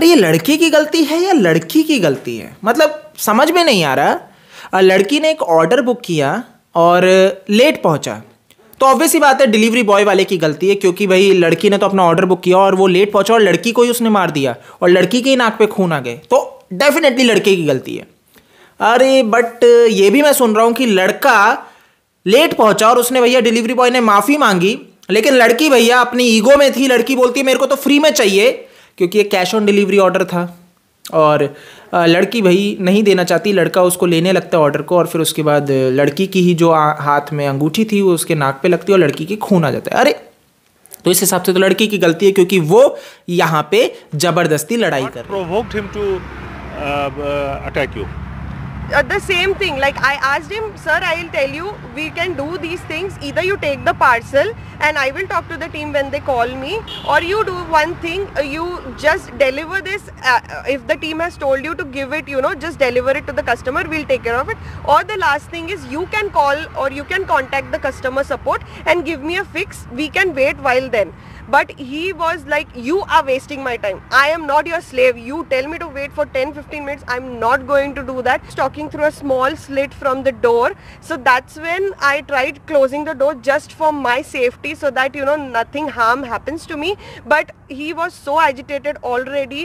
अरे ये लड़के की गलती है या लड़की की गलती है मतलब समझ में नहीं आ रहा लड़की ने एक ऑर्डर बुक किया और लेट पहुंचा तो ऑब्वियस ही बात है डिलीवरी बॉय वाले की गलती है क्योंकि भाई लड़की ने तो अपना ऑर्डर बुक किया और वो लेट पहुंचा और लड़की को ही उसने मार दिया और लड़की के ही नाक पे खून आ गए तो डेफिनेटली लड़के की गलती है अरे बट ये भी मैं सुन रहा हूँ कि लड़का लेट पहुंचा और उसने भैया डिलीवरी बॉय ने माफ़ी मांगी लेकिन लड़की भैया अपनी ईगो में थी लड़की बोलती है मेरे को तो फ्री में चाहिए क्योंकि ये कैश ऑन डिलीवरी ऑर्डर था और लड़की भाई नहीं देना चाहती लड़का उसको लेने लगता है ऑर्डर को और फिर उसके बाद लड़की की ही जो हाथ में अंगूठी थी वो उसके नाक पे लगती है और लड़की की खून आ जाता है अरे तो इस हिसाब से तो लड़की की गलती है क्योंकि वो यहाँ पे जबरदस्ती लड़ाई कर provoked him uh, the same thing like i asked him sir i'll tell you we can do these things either you take the parcel and i will talk to the team when they call me or you do one thing uh, you just deliver this uh, uh, if the team has told you to give it you know just deliver it to the customer we'll take care of it or the last thing is you can call or you can contact the customer support and give me a fix we can wait while then but he was like you are wasting my time i am not your slave you tell me to wait for 10 15 minutes i'm not going to do that Talking through a small slit from the door so that's when i tried closing the door just for my safety so that you know nothing harm happens to me but he was so agitated already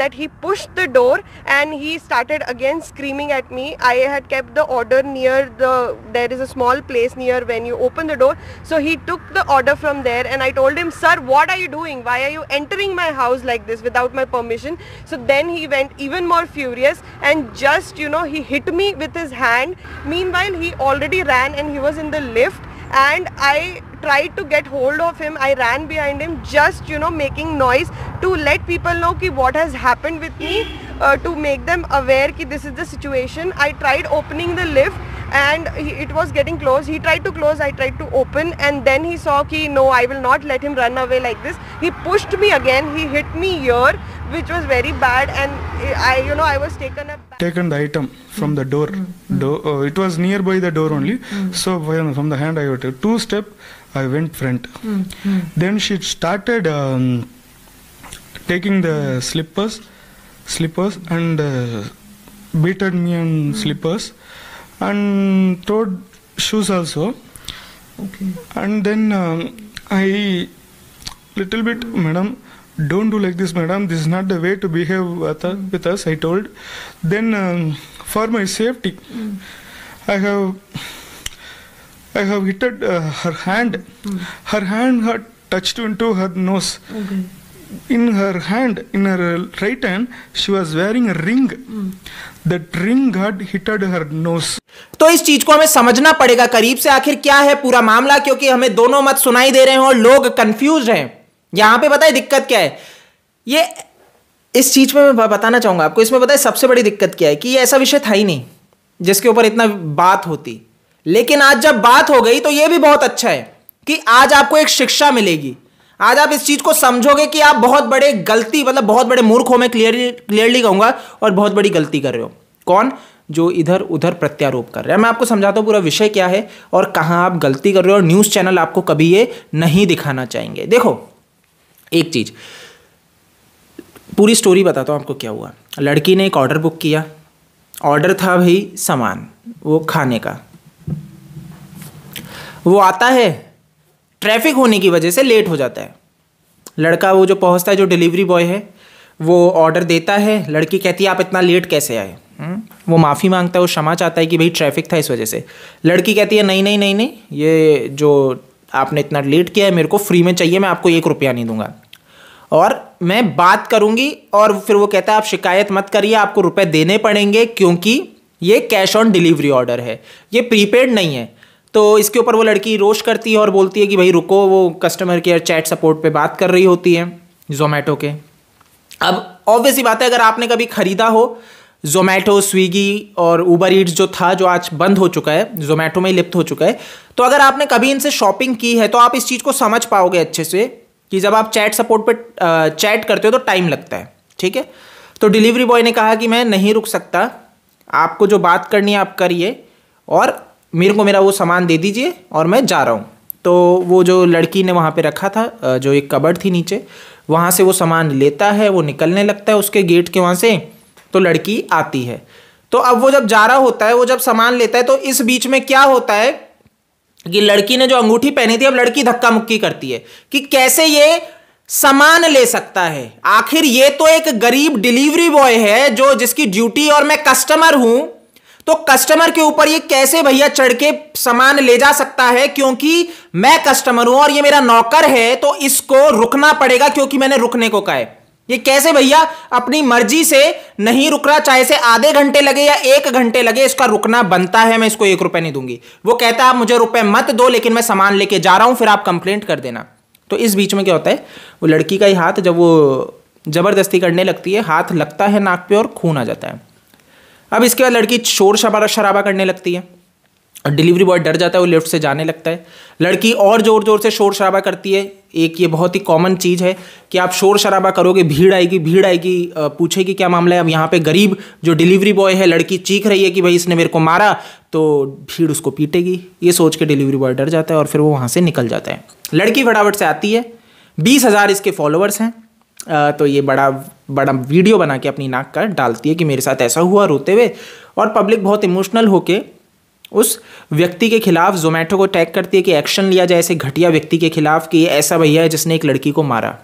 that he pushed the door and he started again screaming at me i had kept the order near the there is a small place near when you open the door so he took the order from there and i told him sir what are you doing? Why are you entering my house like this without my permission? So then he went even more furious and just, you know, he hit me with his hand. Meanwhile, he already ran and he was in the lift and I tried to get hold of him. I ran behind him just, you know, making noise to let people know ki what has happened with me, uh, to make them aware ki this is the situation. I tried opening the lift and he, it was getting close. He tried to close, I tried to open and then he saw ki no, I will not let him run away like this. He pushed me again, he hit me here which was very bad and I, you know, I was taken up. Taken the item from the door. door uh, it was nearby the door only. So from the hand I got two step, I went front. Then she started um, taking the slippers, slippers and uh, beated me on slippers and toed shoes also okay and then um, i little bit madam don't do like this madam this is not the way to behave with, uh, with us i told then um, for my safety mm. i have i have hit uh, her hand mm. her hand had touched into her nose okay. in her hand, in her right hand, she was wearing a ring. Mm. That ring had hit her nose. तो इस चीज को हमें समझना पड़ेगा करीब से आखिर क्या है पूरा मामला क्योंकि हमें दोनों मत सुनाई दे रहे हैं और लोग कंफ्यूज हैं यहां पे बताए दिक्कत क्या है ये इस चीज में मैं बताना चाहूंगा आपको इसमें बताए सबसे बड़ी दिक्कत क्या है कि ये ऐसा विषय था ही नहीं जिसके ऊपर इतना बात होती लेकिन आज जब बात हो गई तो ये भी बहुत अच्छा है कि आज आपको एक शिक्षा मिलेगी आज आप इस चीज को समझोगे कि आप बहुत बड़े गलती मतलब बहुत बड़े मूर्ख हो मैं क्लियरली क्लियरली कहूंगा और बहुत बड़ी गलती कर रहे हो कौन जो इधर उधर प्रत्यारोप कर रहे हैं मैं आपको समझाता हूँ पूरा विषय क्या है और कहाँ आप गलती कर रहे हो और न्यूज़ चैनल आपको कभी ये नहीं दिखाना चाहेंगे देखो एक चीज़ पूरी स्टोरी बताता हूँ आपको क्या हुआ लड़की ने एक ऑर्डर बुक किया ऑर्डर था भाई सामान वो खाने का वो आता है ट्रैफिक होने की वजह से लेट हो जाता है लड़का वो जो पहुंचता है जो डिलीवरी बॉय है वो ऑर्डर देता है लड़की कहती है आप इतना लेट कैसे आए हम्म? वो माफ़ी मांगता है वो क्षमा चाहता है कि भाई ट्रैफिक था इस वजह से लड़की कहती है नहीं नहीं नहीं नहीं ये जो आपने इतना लेट किया है मेरे को फ्री में चाहिए मैं आपको एक रुपया नहीं दूंगा और मैं बात करूंगी और फिर वो कहता है आप शिकायत मत करिए आपको रुपए देने पड़ेंगे क्योंकि ये कैश ऑन डिलीवरी ऑर्डर है ये प्रीपेड नहीं है तो इसके ऊपर वो लड़की रोश करती है और बोलती है कि भाई रुको वो कस्टमर केयर चैट सपोर्ट पे बात कर रही होती है जोमेटो के अब ऑब्वियसली बात है अगर आपने कभी ख़रीदा हो जोमेटो स्विगी और ऊबर ईट्स जो था जो आज बंद हो चुका है जोमेटो में लिप्त हो चुका है तो अगर आपने कभी इनसे शॉपिंग की है तो आप इस चीज़ को समझ पाओगे अच्छे से कि जब आप चैट सपोर्ट पर चैट करते हो तो टाइम लगता है ठीक है तो डिलीवरी बॉय ने कहा कि मैं नहीं रुक सकता आपको जो बात करनी है आप करिए और मेरे को मेरा वो सामान दे दीजिए और मैं जा रहा हूँ तो वो जो लड़की ने वहाँ पे रखा था जो एक कबड़ थी नीचे वहाँ से वो सामान लेता है वो निकलने लगता है उसके गेट के वहाँ से तो लड़की आती है तो अब वो जब जा रहा होता है वो जब सामान लेता है तो इस बीच में क्या होता है कि लड़की ने जो अंगूठी पहनी थी अब लड़की धक्का मुक्की करती है कि कैसे ये सामान ले सकता है आखिर ये तो एक गरीब डिलीवरी बॉय है जो जिसकी ड्यूटी और मैं कस्टमर हूं तो कस्टमर के ऊपर ये कैसे भैया चढ़ के सामान ले जा सकता है क्योंकि मैं कस्टमर हूं और ये मेरा नौकर है तो इसको रुकना पड़ेगा क्योंकि मैंने रुकने को कहा ये कैसे भैया अपनी मर्जी से नहीं रुक रहा चाहे से आधे घंटे लगे या एक घंटे लगे इसका रुकना बनता है मैं इसको एक रुपए नहीं दूंगी वो कहता है आप मुझे रुपए मत दो लेकिन मैं सामान लेके जा रहा हूं फिर आप कंप्लेंट कर देना तो इस बीच में क्या होता है वो लड़की का ही हाथ जब वो जबरदस्ती करने लगती है हाथ लगता है नाक पे और खून आ जाता है अब इसके बाद लड़की शोर शबारा शराबा करने लगती है और डिलीवरी बॉय डर जाता है वो लिफ्ट से जाने लगता है लड़की और ज़ोर ज़ोर से शोर शराबा करती है एक ये बहुत ही कॉमन चीज़ है कि आप शोर शराबा करोगे भीड़ आएगी भीड़ आएगी पूछेगी क्या मामला है अब यहाँ पे गरीब जो डिलीवरी बॉय है लड़की चीख रही है कि भाई इसने मेरे को मारा तो भीड़ उसको पीटेगी ये सोच के डिलीवरी बॉय डर जाता है और फिर वो वहाँ से निकल जाता है लड़की फटाफट से आती है बीस हज़ार इसके फॉलोअर्स हैं तो ये बड़ा बड़ा वीडियो बना के अपनी नाक का डालती है कि मेरे साथ ऐसा हुआ रोते हुए और पब्लिक बहुत इमोशनल होके उस व्यक्ति के खिलाफ जोमेटो को टैग करती है कि एक्शन लिया जाए ऐसे घटिया व्यक्ति के खिलाफ कि ये ऐसा भैया है जिसने एक लड़की को मारा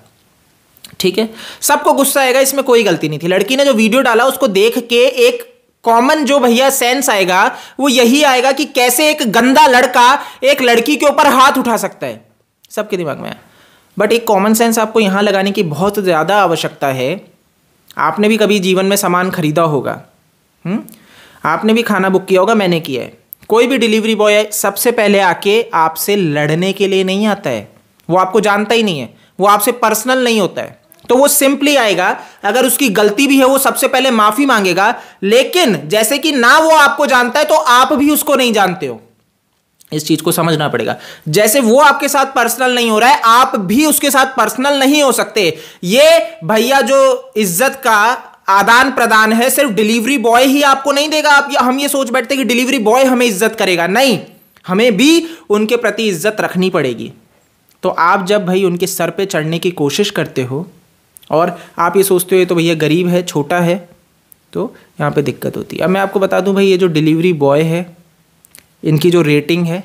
ठीक है सबको गुस्सा आएगा इसमें कोई गलती नहीं थी लड़की ने जो वीडियो डाला उसको देख के एक कॉमन जो भैया सेंस आएगा वो यही आएगा कि कैसे एक गंदा लड़का एक लड़की के ऊपर हाथ उठा सकता है सबके दिमाग में आया बट एक कॉमन सेंस आपको यहाँ लगाने की बहुत ज़्यादा आवश्यकता है आपने भी कभी जीवन में सामान खरीदा होगा हुँ? हम्म? आपने भी खाना बुक किया होगा मैंने किया है कोई भी डिलीवरी बॉय सबसे पहले आके आपसे लड़ने के लिए नहीं आता है वो आपको जानता ही नहीं है वो आपसे पर्सनल नहीं होता है तो वो सिंपली आएगा अगर उसकी गलती भी है वो सबसे पहले माफी मांगेगा लेकिन जैसे कि ना वो आपको जानता है तो आप भी उसको नहीं जानते हो इस चीज को समझना पड़ेगा जैसे वो आपके साथ पर्सनल नहीं हो रहा है आप भी उसके साथ पर्सनल नहीं हो सकते ये भैया जो इज्जत का आदान प्रदान है सिर्फ डिलीवरी बॉय ही आपको नहीं देगा आप हम ये सोच बैठते कि डिलीवरी बॉय हमें इज्जत करेगा नहीं हमें भी उनके प्रति इज्जत रखनी पड़ेगी तो आप जब भाई उनके सर पे चढ़ने की कोशिश करते हो और आप ये सोचते हो तो भैया गरीब है छोटा है तो यहाँ पे दिक्कत होती है अब मैं आपको बता दूँ भाई ये जो डिलीवरी बॉय है इनकी जो रेटिंग है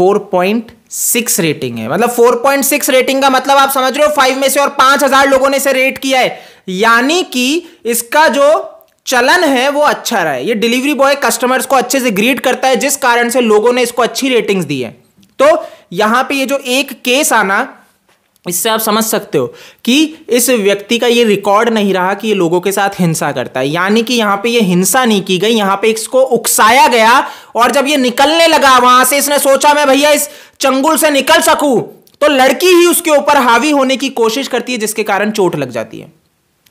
4.6 रेटिंग है मतलब 4.6 रेटिंग का मतलब आप समझ रहे हो फाइव में से और पांच हजार लोगों ने इसे रेट किया है यानी कि इसका जो चलन है वो अच्छा रहा है ये डिलीवरी बॉय कस्टमर्स को अच्छे से ग्रीट करता है जिस कारण से लोगों ने इसको अच्छी रेटिंग्स दी है तो यहां पे ये जो एक केस आना इससे आप समझ सकते हो कि इस व्यक्ति का ये रिकॉर्ड नहीं रहा कि ये लोगों के साथ हिंसा करता है यानी कि यहाँ पे ये हिंसा नहीं की गई यहाँ पे इसको उकसाया गया और जब ये निकलने लगा वहां से इसने सोचा मैं भैया इस चंगुल से निकल सकूं तो लड़की ही उसके ऊपर हावी होने की कोशिश करती है जिसके कारण चोट लग जाती है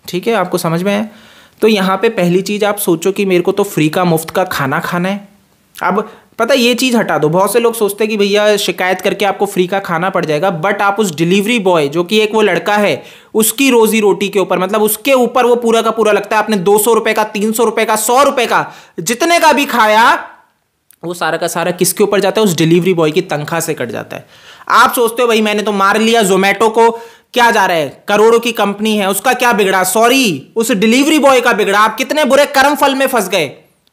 ठीक है आपको समझ में है तो यहाँ पे पहली चीज आप सोचो कि मेरे को तो फ्री का मुफ्त का खाना खाना है अब पता ये चीज़ हटा दो बहुत से लोग सोचते हैं कि भैया शिकायत करके आपको फ्री का खाना पड़ जाएगा बट आप उस डिलीवरी बॉय जो कि एक वो लड़का है उसकी रोजी रोटी के ऊपर मतलब उसके ऊपर वो पूरा का पूरा लगता है आपने दो सौ रुपए का तीन सौ रुपए का सौ रुपये का जितने का भी खाया वो सारा का सारा किसके ऊपर जाता है उस डिलीवरी बॉय की तनख्वाह से कट जाता है आप सोचते हो भाई मैंने तो मार लिया जोमेटो को क्या जा रहा है करोड़ों की कंपनी है उसका क्या बिगड़ा सॉरी उस डिलीवरी बॉय का बिगड़ा आप कितने बुरे कर्म फल में फंस गए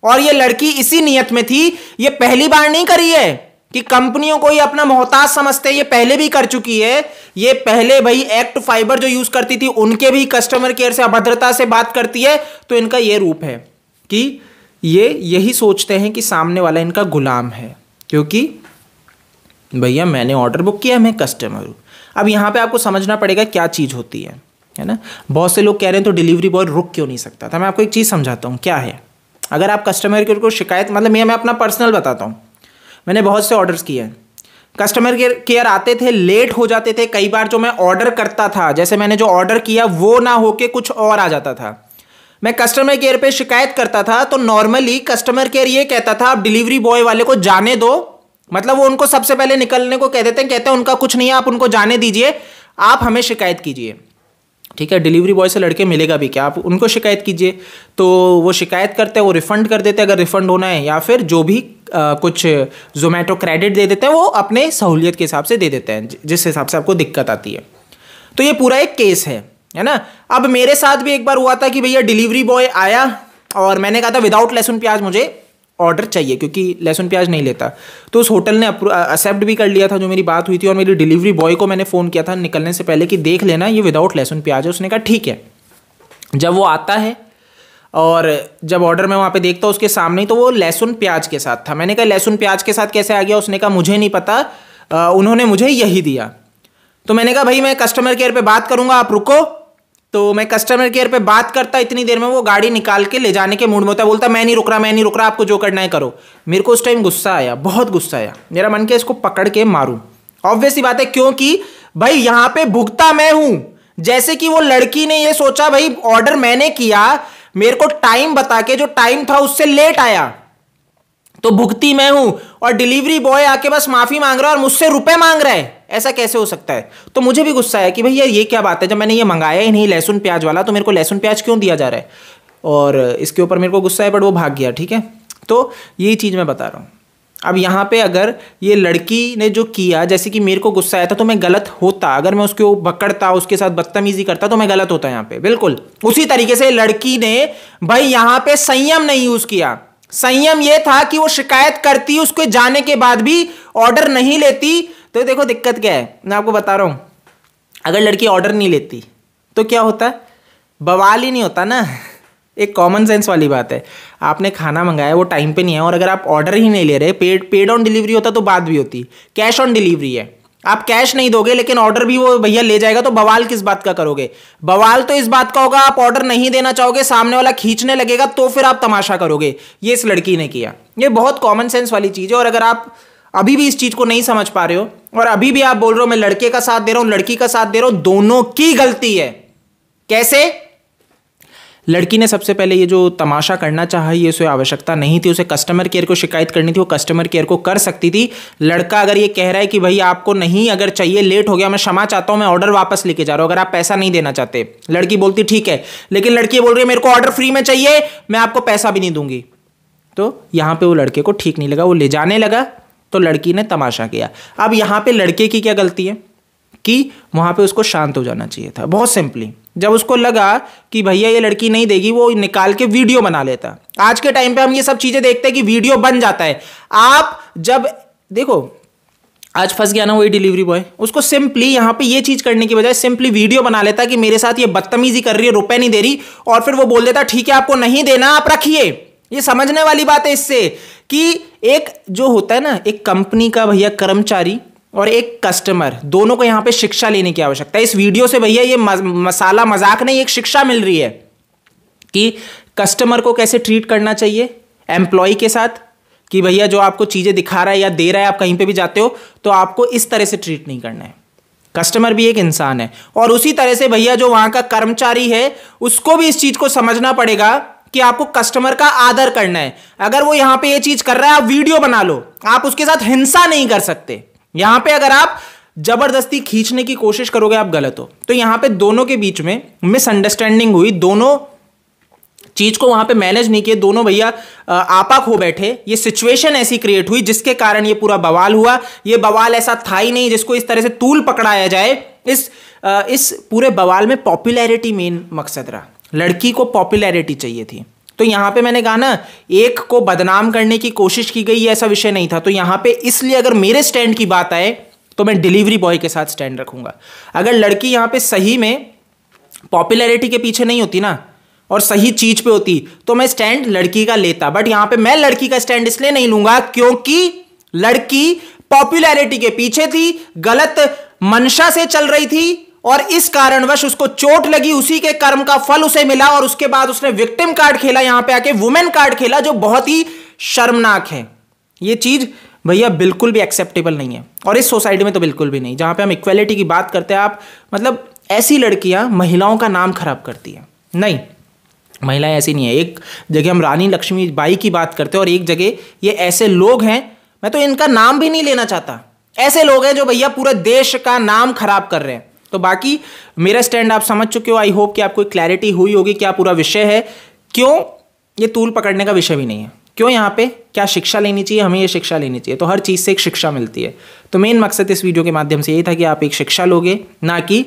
और ये लड़की इसी नियत में थी ये पहली बार नहीं करी है कि कंपनियों को ही अपना मोहताज समझते ये पहले भी कर चुकी है ये पहले भाई एक्ट फाइबर जो यूज करती थी उनके भी कस्टमर केयर से अभद्रता से बात करती है तो इनका ये रूप है कि ये यही सोचते हैं कि सामने वाला इनका गुलाम है क्योंकि भैया मैंने ऑर्डर बुक किया मैं कस्टमर हूँ अब यहाँ पे आपको समझना पड़ेगा क्या चीज़ होती है है ना बहुत से लोग कह रहे हैं तो डिलीवरी बॉय रुक क्यों नहीं सकता था तो मैं आपको एक चीज़ समझाता हूँ क्या है अगर आप कस्टमर केयर को शिकायत मतलब मैं मैं अपना पर्सनल बताता हूँ मैंने बहुत से ऑर्डर्स किए हैं कस्टमर केयर केयर आते थे लेट हो जाते थे कई बार जो मैं ऑर्डर करता था जैसे मैंने जो ऑर्डर किया वो ना होके कुछ और आ जाता था मैं कस्टमर केयर पे शिकायत करता था तो नॉर्मली कस्टमर केयर ये कहता था आप डिलीवरी बॉय वाले को जाने दो मतलब वो उनको सबसे पहले निकलने को कह देते हैं कहते हैं उनका कुछ नहीं है आप उनको जाने दीजिए आप हमें शिकायत कीजिए ठीक है डिलीवरी बॉय से लड़के मिलेगा भी क्या आप उनको शिकायत कीजिए तो वो शिकायत करते हैं वो रिफ़ंड कर देते हैं अगर रिफ़ंड होना है या फिर जो भी आ, कुछ जोमेटो क्रेडिट दे देते हैं वो अपने सहूलियत के हिसाब से दे देते हैं जिस हिसाब से आपको दिक्कत आती है तो ये पूरा एक केस है है ना अब मेरे साथ भी एक बार हुआ था कि भैया डिलीवरी बॉय आया और मैंने कहा था विदाउट लहसुन प्याज मुझे ऑर्डर चाहिए क्योंकि लहसुन प्याज नहीं लेता तो उस होटल ने एक्सेप्ट भी कर लिया था जो मेरी बात हुई थी और मेरी डिलीवरी बॉय को मैंने फ़ोन किया था निकलने से पहले कि देख लेना ये विदाउट लहसुन प्याज है उसने कहा ठीक है जब वो आता है और जब ऑर्डर मैं वहाँ पे देखता हूँ उसके सामने तो वो लहसुन प्याज के साथ था मैंने कहा लहसुन प्याज के साथ कैसे आ गया उसने कहा मुझे नहीं पता आ, उन्होंने मुझे यही दिया तो मैंने कहा भाई मैं कस्टमर केयर पे बात करूँगा आप रुको तो मैं कस्टमर केयर पे बात करता इतनी देर में वो गाड़ी निकाल के ले जाने के मूड में होता है बोलता मैं नहीं रुक रहा मैं नहीं रुक रहा आपको जो करना है करो मेरे को उस टाइम गुस्सा आया बहुत गुस्सा आया मेरा मन किया इसको पकड़ के मारूँ ऑब्वियस ही बात है क्योंकि भाई यहाँ पे भुगता मैं हूँ जैसे कि वो लड़की ने ये सोचा भाई ऑर्डर मैंने किया मेरे को टाइम बता के जो टाइम था उससे लेट आया तो भुगती मैं हूं और डिलीवरी बॉय आके बस माफी मांग रहा है और मुझसे रुपए मांग रहा है ऐसा कैसे हो सकता है तो मुझे भी गुस्सा है कि भैया ये क्या बात है जब मैंने ये मंगाया ही नहीं लहसुन प्याज वाला तो मेरे को लहसुन प्याज क्यों दिया जा रहा है और इसके ऊपर मेरे को गुस्सा है बट वो भाग गया ठीक है तो यही चीज़ मैं बता रहा हूँ अब यहाँ पे अगर ये लड़की ने जो किया जैसे कि मेरे को गुस्सा आया था तो मैं गलत होता अगर मैं उसके पकड़ता उसके साथ बदतमीजी करता तो मैं गलत होता यहाँ पे बिल्कुल उसी तरीके से लड़की ने भाई यहाँ पे संयम नहीं यूज़ किया संयम यह था कि वो शिकायत करती उसके जाने के बाद भी ऑर्डर नहीं लेती तो देखो दिक्कत क्या है मैं आपको बता रहा हूं अगर लड़की ऑर्डर नहीं लेती तो क्या होता बवाल ही नहीं होता ना एक कॉमन सेंस वाली बात है आपने खाना मंगाया वो टाइम पे नहीं है और अगर आप ऑर्डर ही नहीं ले रहे पेड पेड ऑन डिलीवरी होता तो बात भी होती कैश ऑन डिलीवरी है आप कैश नहीं दोगे लेकिन ऑर्डर भी वो भैया ले जाएगा तो बवाल किस बात का करोगे बवाल तो इस बात का होगा आप ऑर्डर नहीं देना चाहोगे सामने वाला खींचने लगेगा तो फिर आप तमाशा करोगे ये इस लड़की ने किया ये बहुत कॉमन सेंस वाली चीज़ है और अगर आप अभी भी इस चीज़ को नहीं समझ पा रहे हो और अभी भी आप बोल रहे हो मैं लड़के का साथ दे रहा हूं लड़की का साथ दे रहा हूं दोनों की गलती है कैसे लड़की ने सबसे पहले ये जो तमाशा करना चाहा ये उसे आवश्यकता नहीं थी उसे कस्टमर केयर को शिकायत करनी थी वो कस्टमर केयर को कर सकती थी लड़का अगर ये कह रहा है कि भाई आपको नहीं अगर चाहिए लेट हो गया मैं क्षमा चाहता हूँ मैं ऑर्डर वापस लेके जा रहा हूँ अगर आप पैसा नहीं देना चाहते लड़की बोलती ठीक है लेकिन लड़की बोल रही है मेरे को ऑर्डर फ्री में चाहिए मैं आपको पैसा भी नहीं दूंगी तो यहाँ पर वो लड़के को ठीक नहीं लगा वो ले जाने लगा तो लड़की ने तमाशा किया अब यहाँ पर लड़के की क्या गलती है कि वहाँ पे उसको शांत हो जाना चाहिए था बहुत सिंपली जब उसको लगा कि भैया ये लड़की नहीं देगी वो निकाल के वीडियो बना लेता आज के टाइम पे हम ये सब चीज़ें देखते हैं कि वीडियो बन जाता है आप जब देखो आज फंस गया ना वही डिलीवरी बॉय उसको सिंपली यहाँ पे ये चीज़ करने की बजाय सिंपली वीडियो बना लेता कि मेरे साथ ये बदतमीजी कर रही है रुपये नहीं दे रही और फिर वो बोल देता ठीक है आपको नहीं देना आप रखिए ये समझने वाली बात है इससे कि एक जो होता है ना एक कंपनी का भैया कर्मचारी और एक कस्टमर दोनों को यहां पे शिक्षा लेने की आवश्यकता है इस वीडियो से भैया ये मसाला मजाक नहीं एक शिक्षा मिल रही है कि कस्टमर को कैसे ट्रीट करना चाहिए एम्प्लॉय के साथ कि भैया जो आपको चीज़ें दिखा रहा है या दे रहा है आप कहीं पे भी जाते हो तो आपको इस तरह से ट्रीट नहीं करना है कस्टमर भी एक इंसान है और उसी तरह से भैया जो वहां का कर्मचारी है उसको भी इस चीज़ को समझना पड़ेगा कि आपको कस्टमर का आदर करना है अगर वो यहाँ पे ये चीज़ कर रहा है आप वीडियो बना लो आप उसके साथ हिंसा नहीं कर सकते यहां पे अगर आप जबरदस्ती खींचने की कोशिश करोगे आप गलत हो तो यहां पे दोनों के बीच में मिसअंडरस्टैंडिंग हुई दोनों चीज को वहां पे मैनेज नहीं किए दोनों भैया आपा खो बैठे ये सिचुएशन ऐसी क्रिएट हुई जिसके कारण ये पूरा बवाल हुआ ये बवाल ऐसा था ही नहीं जिसको इस तरह से तूल पकड़ाया जाए इस इस पूरे बवाल में पॉपुलैरिटी मेन मकसद रहा लड़की को पॉपुलैरिटी चाहिए थी तो यहाँ पे मैंने कहा ना एक को बदनाम करने की कोशिश की गई ऐसा विषय नहीं था तो यहाँ पे इसलिए अगर मेरे स्टैंड की बात आए तो मैं डिलीवरी बॉय के साथ स्टैंड रखूंगा अगर लड़की यहाँ पे सही में पॉपुलैरिटी के पीछे नहीं होती ना और सही चीज पे होती तो मैं स्टैंड लड़की का लेता बट यहां पे मैं लड़की का स्टैंड इसलिए नहीं लूंगा क्योंकि लड़की पॉपुलैरिटी के पीछे थी गलत मंशा से चल रही थी और इस कारणवश उसको चोट लगी उसी के कर्म का फल उसे मिला और उसके बाद उसने विक्टिम कार्ड खेला यहां पे आके वुमेन कार्ड खेला जो बहुत ही शर्मनाक है ये चीज भैया बिल्कुल भी एक्सेप्टेबल नहीं है और इस सोसाइटी में तो बिल्कुल भी नहीं जहां पे हम इक्वेलिटी की बात करते हैं आप मतलब ऐसी लड़कियां महिलाओं का नाम खराब करती है नहीं महिलाएं ऐसी नहीं है एक जगह हम रानी लक्ष्मी बाई की बात करते हैं और एक जगह ये ऐसे लोग हैं मैं तो इनका नाम भी नहीं लेना चाहता ऐसे लोग हैं जो भैया पूरे देश का नाम खराब कर रहे हैं तो बाकी मेरा स्टैंड आप समझ चुके हो आई होप कि आपको क्लैरिटी हुई होगी क्या पूरा विषय है क्यों ये तूल पकड़ने का विषय भी नहीं है क्यों यहाँ पे क्या शिक्षा लेनी चाहिए हमें ये शिक्षा लेनी चाहिए तो हर चीज़ से एक शिक्षा मिलती है तो मेन मकसद इस वीडियो के माध्यम से यही था कि आप एक शिक्षा लोगे ना कि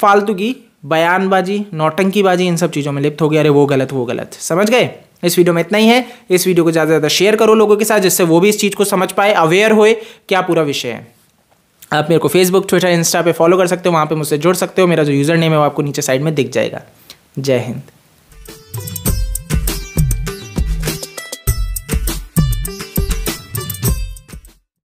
फालतू की बयानबाजी नौटंकीबाजी इन सब चीज़ों में लिप्त हो गया अरे वो गलत वो गलत समझ गए इस वीडियो में इतना ही है इस वीडियो को ज़्यादा से ज़्यादा शेयर करो लोगों के साथ जिससे वो भी इस चीज़ को समझ पाए अवेयर होए क्या पूरा विषय है आप मेरे को फेसबुक ट्विटर इंस्टा पे फॉलो कर सकते हो वहाँ पे मुझसे जुड़ सकते हो मेरा जो यूज़र नेम है वो आपको नीचे साइड में दिख जाएगा जय हिंद